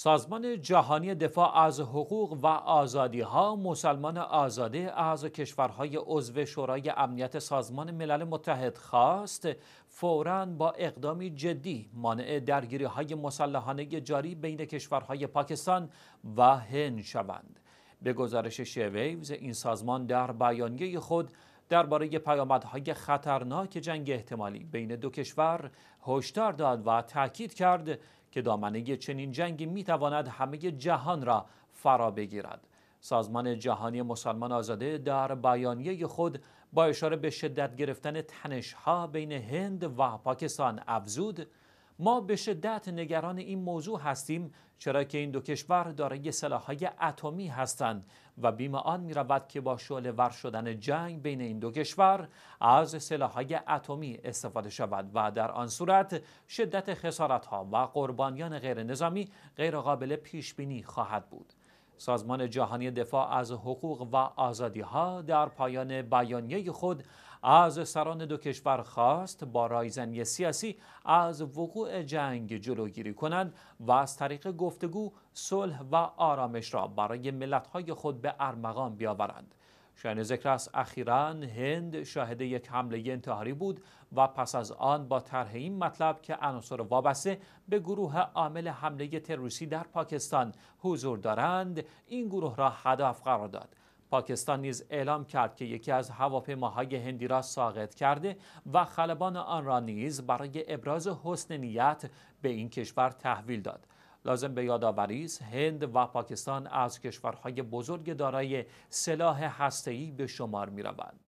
سازمان جهانی دفاع از حقوق و آزادی ها مسلمان آزاده از کشورهای عضو شورای امنیت سازمان ملل متحد خواست فوراً با اقدامی جدی مانع درگیری های مسلحانه جاری بین کشورهای پاکستان و هند شوند. به گزارش شویوز این سازمان در بیانیه خود درباره پیامدهای خطرناک جنگ احتمالی بین دو کشور هشدار داد و تاکید کرد که دامنه چنین جنگی میتواند همه جهان را فرا بگیرد سازمان جهانی مسلمان آزاده در بیانیه خود با اشاره به شدت گرفتن تنشها بین هند و پاکستان افزود ما به شدت نگران این موضوع هستیم چرا که این دو کشور دارای سلاحهای اتمی هستند و بیم آن می که با شعله ور شدن جنگ بین این دو کشور از سلاحهای اتمی استفاده شود و در آن صورت شدت خسارت ها و قربانیان غیر نظامی غیر قابل پیش بینی خواهد بود سازمان جهانی دفاع از حقوق و آزادی ها در پایان بیانیه خود از سران دو کشور خواست با رایزنی سیاسی از وقوع جنگ جلوگیری کنند و از طریق گفتگو صلح و آرامش را برای ملتهای خود به ارمغان بیاورند شاین ذکر اخیرا هند شاهد یک حمله انتحاری بود و پس از آن با طرح این مطلب که عناصر وابسته به گروه عامل حمله تروریستی در پاکستان حضور دارند این گروه را هدف قرار داد پاکستان نیز اعلام کرد که یکی از هواپیماهای هندی را ساقط کرده و خلبان آن را نیز برای ابراز حسن نیت به این کشور تحویل داد لازم به یادآوری است هند و پاکستان از کشورهای بزرگ دارای سلاح هسته‌ای به شمار می‌روند